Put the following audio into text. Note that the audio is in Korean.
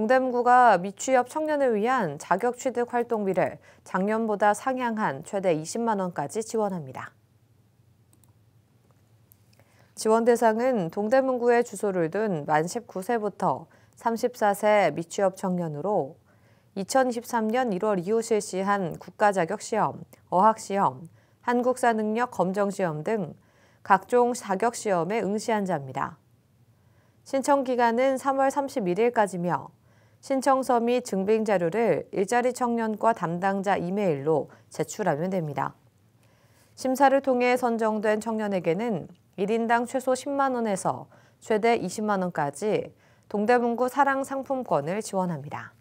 동대문구가 미취업 청년을 위한 자격 취득 활동비를 작년보다 상향한 최대 20만 원까지 지원합니다. 지원 대상은 동대문구에 주소를 둔 만 19세부터 34세 미취업 청년으로 2023년 1월 이후 실시한 국가자격시험, 어학시험, 한국사능력 검정시험 등 각종 자격시험에 응시한 자입니다. 신청기간은 3월 31일까지며 신청서 및 증빙 자료를 일자리 청년과 담당자 이메일로 제출하면 됩니다. 심사를 통해 선정된 청년에게는 1인당 최소 10만 원에서 최대 20만 원까지 동대문구 사랑 상품권을 지원합니다.